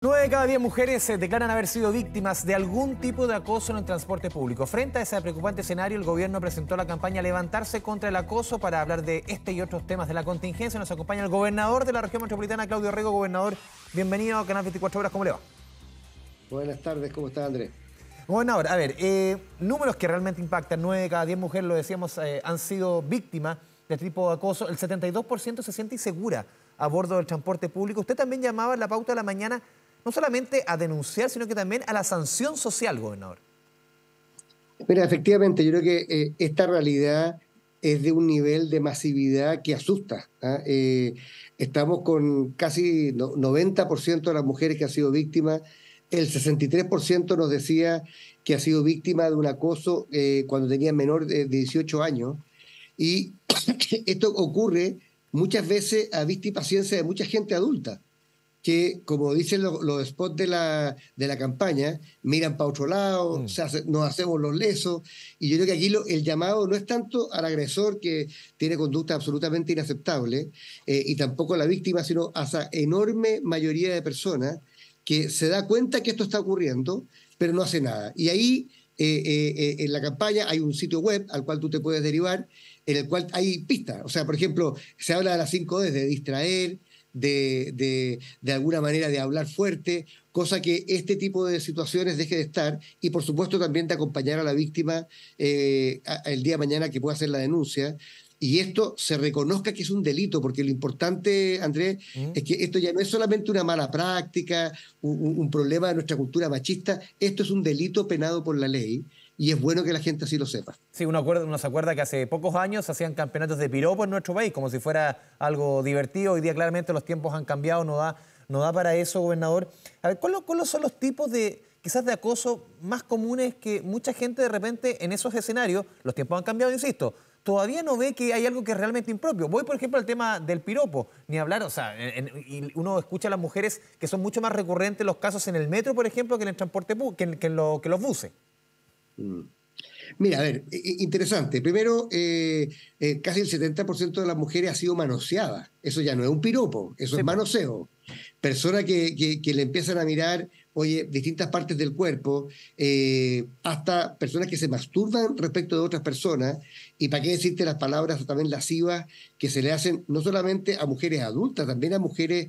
9 de cada 10 mujeres se eh, declaran haber sido víctimas de algún tipo de acoso en el transporte público. Frente a ese preocupante escenario, el gobierno presentó la campaña Levantarse contra el acoso para hablar de este y otros temas de la contingencia. Nos acompaña el gobernador de la región metropolitana, Claudio Rego. Gobernador, bienvenido a Canal 24 Horas. ¿Cómo le va? Buenas tardes, ¿cómo está Andrés? Gobernador, a ver, eh, números que realmente impactan. 9 de cada 10 mujeres, lo decíamos, eh, han sido víctimas de este tipo de acoso. El 72% se siente insegura a bordo del transporte público. Usted también llamaba la pauta de la mañana no solamente a denunciar, sino que también a la sanción social, gobernador. Mira, efectivamente, yo creo que eh, esta realidad es de un nivel de masividad que asusta. ¿ah? Eh, estamos con casi 90% de las mujeres que han sido víctimas. El 63% nos decía que ha sido víctima de un acoso eh, cuando tenía menor de 18 años. Y esto ocurre muchas veces a vista y paciencia de mucha gente adulta que, como dicen los, spots de la, de la, campaña, miran para otro lado, mm. nos hacemos los lesos. Y yo creo que aquí el llamado no es tanto al agresor que tiene conducta absolutamente inaceptable, eh, y tampoco a la víctima, sino a esa enorme mayoría de personas que se da cuenta que esto está ocurriendo, pero no hace nada. Y ahí, eh, eh, en la campaña, hay un sitio web al cual tú te puedes derivar, en el cual hay pistas. O sea, por ejemplo, se habla de las 5 desde de distraer, de, alguna manera de hablar fuerte, cosa que este tipo de situaciones deje de estar y por supuesto también de acompañar a la víctima eh, el día de mañana que pueda hacer la denuncia y esto se reconozca que es un delito, porque lo importante, Andrés, mm. es que esto ya no es solamente una mala práctica, un, problema de nuestra cultura machista, esto es un delito penado por la ley y es bueno que la gente así lo sepa. Sí, uno, se acuerda que hace pocos años hacían campeonatos de piropo en nuestro país, como si fuera algo divertido. Hoy día claramente los tiempos han cambiado, no da, no da para eso, gobernador. A ver, ¿cuáles son los tipos de quizás de acoso más comunes que mucha gente de repente en esos escenarios, los tiempos han cambiado, insisto, todavía no ve que hay algo que es realmente impropio. Voy, por ejemplo, al tema del piropo, ni hablar, o sea, uno escucha a las mujeres que son mucho más recurrentes los casos en el metro, por ejemplo, que en el transporte, que que los buses. Mm. Mira, a ver, interesante. Primero, eh, eh, casi el 70% de las mujeres ha sido manoseada. Eso ya no es un piropo, eso es manoseo. Personas que, le empiezan a mirar, oye, distintas partes del cuerpo, eh, hasta personas que se masturban respecto de otras personas. Y para qué decirte las palabras también lascivas que se le hacen no solamente a mujeres adultas, también a mujeres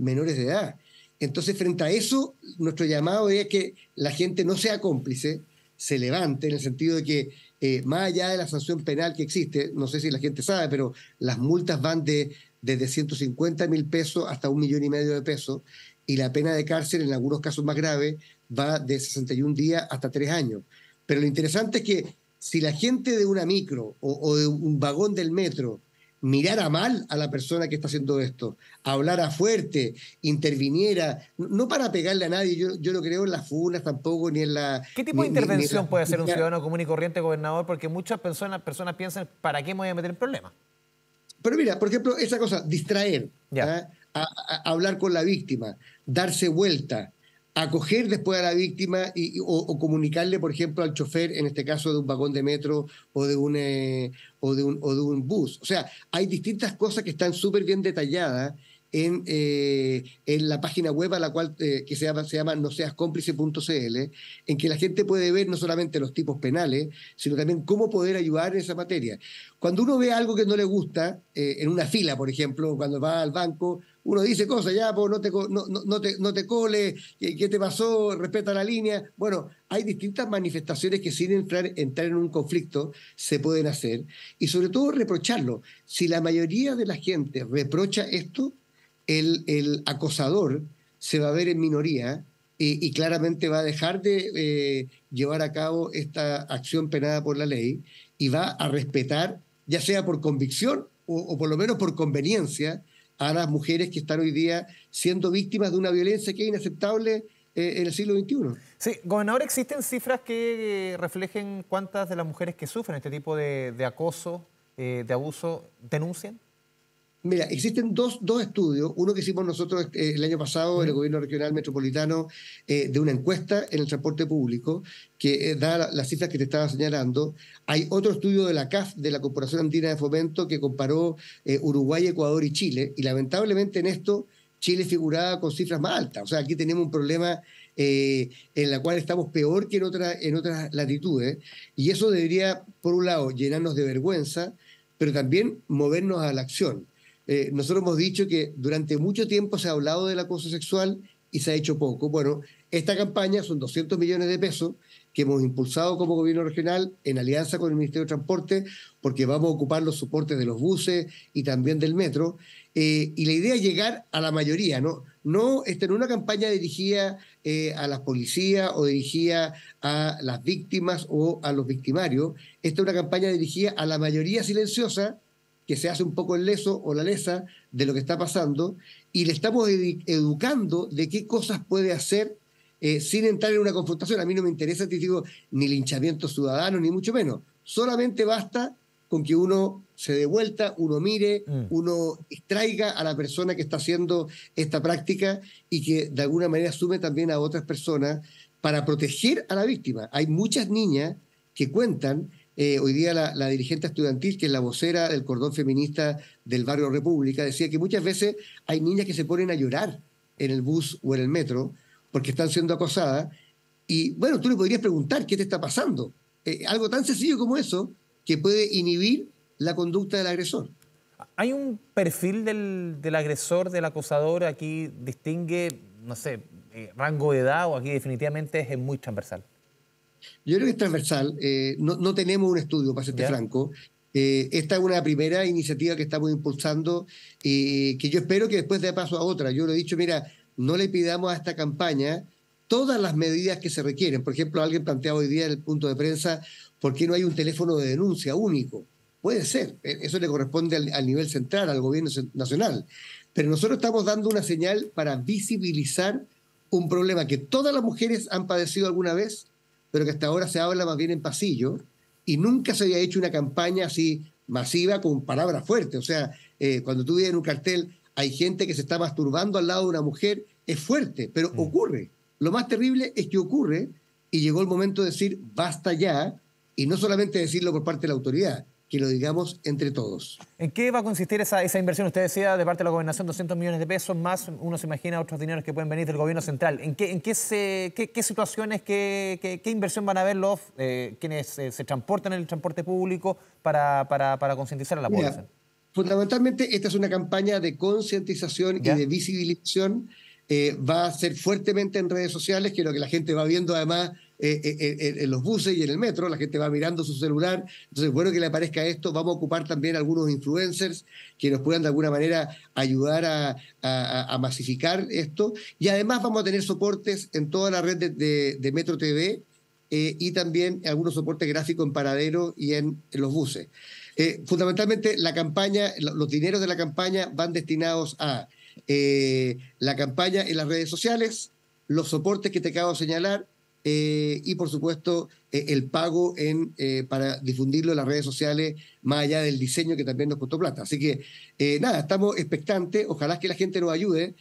menores de edad. Entonces, frente a eso, nuestro llamado es que la gente no sea cómplice, se levante, en el sentido de que, eh, más allá de la sanción penal que existe, no sé si la gente sabe, pero las multas van de desde 150 mil pesos hasta un millón y medio de pesos, y la pena de cárcel, en algunos casos más graves, va de 61 días hasta 3 años. Pero lo interesante es que si la gente de una micro o, o de un vagón del metro mirar a mal a la persona que está haciendo esto, hablar a fuerte, interviniera, no para pegarle a nadie, yo, yo no creo en las funas tampoco, ni en la... ¿Qué tipo de intervención puede hacer un ciudadano común y corriente gobernador? Porque muchas personas, personas piensan, ¿para qué me voy a meter en problemas? Pero mira, por ejemplo, esa cosa, distraer, ¿ah? hablar con la víctima, darse vuelta, acoger después a la víctima y, o, comunicarle, por ejemplo, al chofer, en este caso de un vagón de metro o de un, eh, o de un, o de un bus. O sea, hay distintas cosas que están súper bien detalladas eh, en, la página web a la cual eh, que se llama, se no seas cómplice.cl, en que la gente puede ver no solamente los tipos penales, sino también cómo poder ayudar en esa materia. Cuando uno ve algo que no le gusta, eh, en una fila, por ejemplo, cuando va al banco, uno dice cosas, ya, no te, no, no, te, no te cole, ¿qué, ¿qué, te pasó? Respeta la línea. Bueno, hay distintas manifestaciones que sin entrar, entrar en un conflicto se pueden hacer y sobre todo reprocharlo. Si la mayoría de la gente reprocha esto, el, acosador se va a ver en minoría eh, y claramente va a dejar de eh, llevar a cabo esta acción penada por la ley y va a respetar, ya sea por convicción o, por lo menos por conveniencia, a las mujeres que están hoy día siendo víctimas de una violencia que es inaceptable eh, en el siglo XXI. Sí, gobernador, ¿existen cifras que reflejen cuántas de las mujeres que sufren este tipo de, acoso, de abuso, denuncian? Mira, existen dos, dos, estudios, uno que hicimos nosotros eh, el año pasado en el gobierno regional metropolitano eh, de una encuesta en el transporte público que eh, da las cifras que te estaba señalando. Hay otro estudio de la CAF, de la Corporación Andina de Fomento, que comparó Uruguay, Ecuador y Chile, y lamentablemente en esto Chile figuraba con cifras más altas. O sea, aquí tenemos un problema en el cual estamos peor que en, otra, en otras latitudes. Y eso debería, por un lado, llenarnos de vergüenza, pero también movernos a la acción. Eh, nosotros hemos dicho que durante mucho tiempo se ha hablado del acoso sexual y se ha hecho poco. Bueno, esta campaña son 200 millones de pesos que hemos impulsado como gobierno regional en alianza con el Ministerio de Transporte, porque vamos a ocupar los soportes de los buses y también del metro. Eh, y la idea es llegar a la mayoría, ¿no? No no en una campaña dirigida eh, a las policías o dirigida a las víctimas o a los victimarios. Esta es una campaña dirigida a la mayoría silenciosa que se hace un poco el leso o la lesa de lo que está pasando y le estamos educando de qué cosas puede hacer eh, sin entrar en una confrontación. A mí no me interesa, te digo, ni linchamiento ciudadano, ni mucho menos. Solamente basta con que uno se dé vuelta, uno mire, mm. uno extraiga a la persona que está haciendo esta práctica y que de alguna manera sume también a otras personas para proteger a la víctima. Hay muchas niñas que cuentan eh, hoy día la, dirigente estudiantil, que es la vocera del cordón feminista del barrio República, decía que muchas veces hay niñas que se ponen a llorar en el bus o en el metro porque están siendo acosadas. Y bueno, tú le podrías preguntar qué te está pasando. Eh, algo tan sencillo como eso que puede inhibir la conducta del agresor. ¿Hay un perfil del, agresor, del acosador? Aquí distingue, no sé, eh, rango de edad o aquí definitivamente es muy transversal. Yo creo que es transversal. Eh, no, tenemos un estudio, para serte franco. Eh, esta es una primera iniciativa que estamos impulsando y eh, que yo espero que después dé paso a otra. Yo lo he dicho, mira, no le pidamos a esta campaña todas las medidas que se requieren. Por ejemplo, alguien plantea hoy día en el punto de prensa, ¿por qué no hay un teléfono de denuncia único? Puede ser, eso le corresponde al nivel central, al gobierno nacional. Pero nosotros estamos dando una señal para visibilizar un problema que todas las mujeres han padecido alguna vez pero que hasta ahora se habla más bien en pasillo, y nunca se había hecho una campaña así masiva con palabras fuertes. O sea, eh, cuando tú vives en un cartel, hay gente que se está masturbando al lado de una mujer, es fuerte, pero ocurre. Lo más terrible es que ocurre y llegó el momento de decir, basta ya, y no solamente decirlo por parte de la autoridad, que lo digamos entre todos. ¿En qué va a consistir esa, inversión? Usted decía de parte de la gobernación 200 millones de pesos, más uno se imagina otros dineros que pueden venir del gobierno central. ¿En qué, situaciones, qué, inversión van a ver los eh, quienes eh, se transportan en el transporte público para, concientizar a la población? Fundamentalmente, esta es una campaña de concientización y de visibilización. Eh, va a ser fuertemente en redes sociales, que lo que la gente va viendo además eh, eh, eh, en los buses y en el metro, la gente va mirando su celular, entonces bueno que le aparezca esto, vamos a ocupar también algunos influencers que nos puedan de alguna manera ayudar a, masificar esto, y además vamos a tener soportes en toda la red de, Metro TV, y también algunos soportes gráficos en paradero y en, los buses. fundamentalmente, la campaña, los dineros de la campaña van destinados a la campaña en las redes sociales, los soportes que te acabo de señalar, eh, y por supuesto eh, el pago en, eh, para difundirlo en las redes sociales, más allá del diseño que también nos costó plata. Así que nada, estamos expectantes, ojalá que la gente nos ayude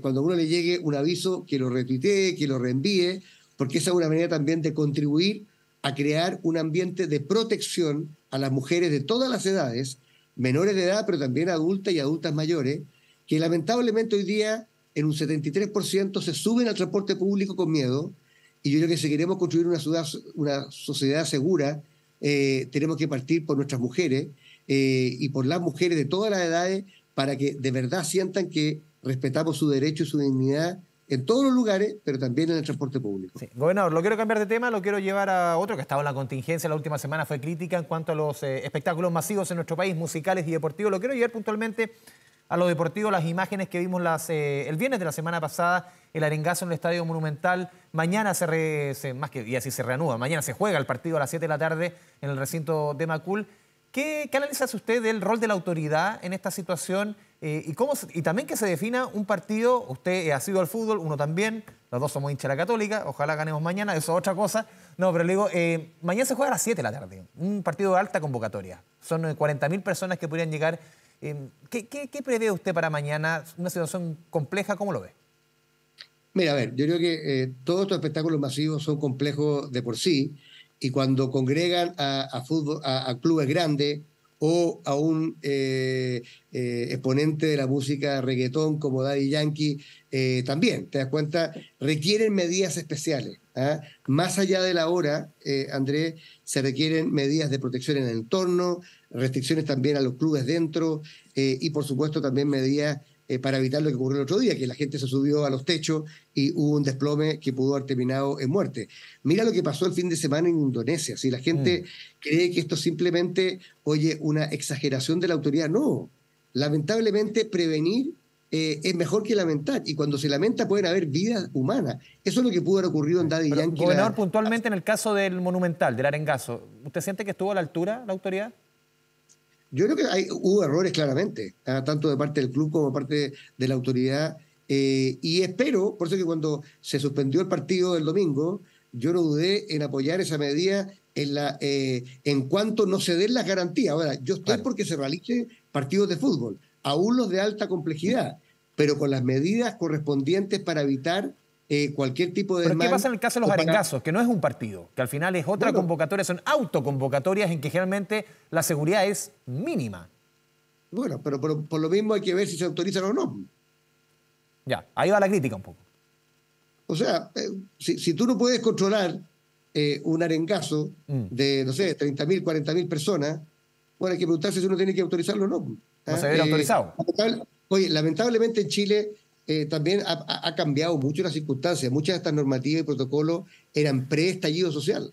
cuando a uno le llegue un aviso, que lo retuitee, que lo reenvíe, porque esa es una manera también de contribuir a crear un ambiente de protección a las mujeres de todas las edades, menores de edad, pero también adultas y adultas mayores, que lamentablemente hoy día en un 73% se suben al transporte público con miedo, y yo creo que si queremos construir una, ciudad, una sociedad segura, eh, tenemos que partir por nuestras mujeres eh, y por las mujeres de todas las edades para que de verdad sientan que respetamos su derecho y su dignidad en todos los lugares, pero también en el transporte público. Gobernador, lo quiero cambiar de tema, lo quiero llevar a otro que estaba en la contingencia la última semana, fue crítica en cuanto a los eh, espectáculos masivos en nuestro país, musicales y deportivos. Lo quiero llevar puntualmente a lo deportivo, las imágenes que vimos eh, el viernes de la semana pasada, el arengazo en el Estadio Monumental. Mañana se, más que se reanuda, mañana se juega el partido a las 7 de la tarde en el recinto de Macul. ¿Qué, analiza usted del rol de la autoridad en esta situación eh, y, cómo, y también que se defina un partido? Usted ha sido al fútbol, uno también, los dos somos hincha de la Católica, ojalá ganemos mañana, eso es otra cosa. No, pero le digo, eh, mañana se juega a las 7 de la tarde, un partido de alta convocatoria. Son 40.000 personas que podrían llegar Em, ¿Qué, prevé usted para mañana? ¿Una situación compleja? ¿Cómo lo ve? Mira, a ver, yo creo que eh, todos estos espectáculos masivos son complejos de por sí y cuando congregan a, a, clubes grandes o a un eh, eh, exponente de la música reggaetón como Daddy Yankee, también, te das cuenta, requieren medidas especiales. ¿ah? Más allá de la hora, Andrés, se requieren medidas de protección en el entorno, restricciones también a los clubes dentro eh, y por supuesto también medidas eh, para evitar lo que ocurrió el otro día, que la gente se subió a los techos y hubo un desplome que pudo haber terminado en muerte. Mira lo que pasó el fin de semana en Indonesia. Si la gente mm. cree que esto simplemente, oye, una exageración de la autoridad, no. Lamentablemente, prevenir eh, es mejor que lamentar. Y cuando se lamenta, pueden haber vidas humanas. Eso es lo que pudo haber ocurrido en Daddy Yankee. Gobernador, puntualmente ah. en el caso del Monumental, del Arengazo, ¿usted siente que estuvo a la altura la autoridad? Yo creo que hay, hubo errores claramente, tanto de parte del club como de parte de la autoridad. Eh, y espero, por eso que cuando se suspendió el partido del domingo, yo no dudé en apoyar esa medida en, eh, cuanto no se den las garantías. Ahora, yo estoy porque se realicen partidos de fútbol, aún los de alta complejidad, pero con las medidas correspondientes para evitar eh, cualquier tipo de... ¿Pero qué pasa en el caso de los arengazos? Que no es un partido, que al final es otra convocatoria, son autoconvocatorias en que generalmente la seguridad es mínima. Bueno, pero, por lo mismo hay que ver si se autorizan o no. Ya, ahí va la crítica un poco. O sea, eh, si, tú no puedes controlar eh, un arengazo mm. de, no sé, 30.000, 40.000 personas, bueno, hay que preguntarse si uno tiene que autorizarlo o no. No se ve ah, autorizado. oye, lamentablemente en Chile eh, también ha, cambiado mucho las circunstancias. Muchas de estas normativas y protocolos eran pre-estallido social.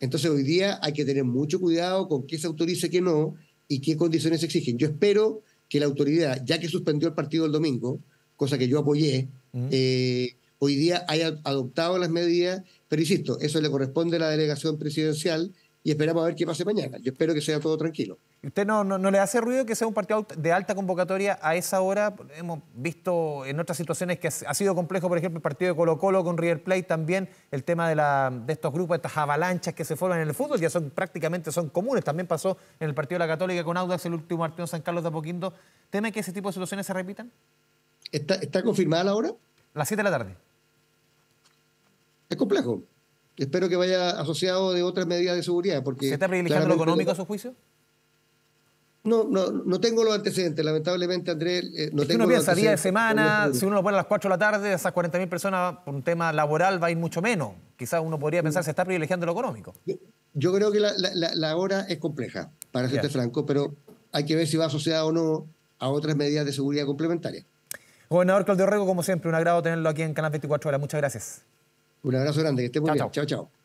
Entonces hoy día hay que tener mucho cuidado con qué se autoriza, qué no y qué condiciones se exigen. Yo espero que la autoridad, ya que suspendió el partido el domingo, cosa que yo apoyé, mm. eh, hoy día haya adoptado las medidas, pero insisto, eso le corresponde a la delegación presidencial y esperamos a ver qué pase mañana. Yo espero que sea todo tranquilo. ¿Usted no, no, le hace ruido que sea un partido de alta convocatoria a esa hora? Hemos visto en otras situaciones que ha sido complejo, por ejemplo, el partido de Colo Colo con River Plate también, el tema de, la, de estos grupos, estas avalanchas que se forman en el fútbol, ya son prácticamente son comunes. También pasó en el partido de la Católica con Audax, el último partido en San Carlos de Apoquindo. ¿Teme que ese tipo de situaciones se repitan? ¿Está, confirmada la hora? Las 7 de la tarde. Es complejo. Espero que vaya asociado de otras medidas de seguridad. Porque ¿Se está privilegiando lo económico a su juicio? No, no, no tengo los antecedentes, lamentablemente, Andrés. Eh, no uno piensa, día de semana, si uno lo pone a las 4 de la tarde, esas 40.000 personas por un tema laboral va a ir mucho menos. Quizás uno podría pensar, mm. se está privilegiando lo económico. Yo, creo que la, hora es compleja, para serte franco, pero hay que ver si va asociada o no a otras medidas de seguridad complementarias. Gobernador Claudio Rego, como siempre, un agrado tenerlo aquí en Canal 24 Horas. Muchas gracias. Un abrazo grande, que esté muy bien. chao. chao.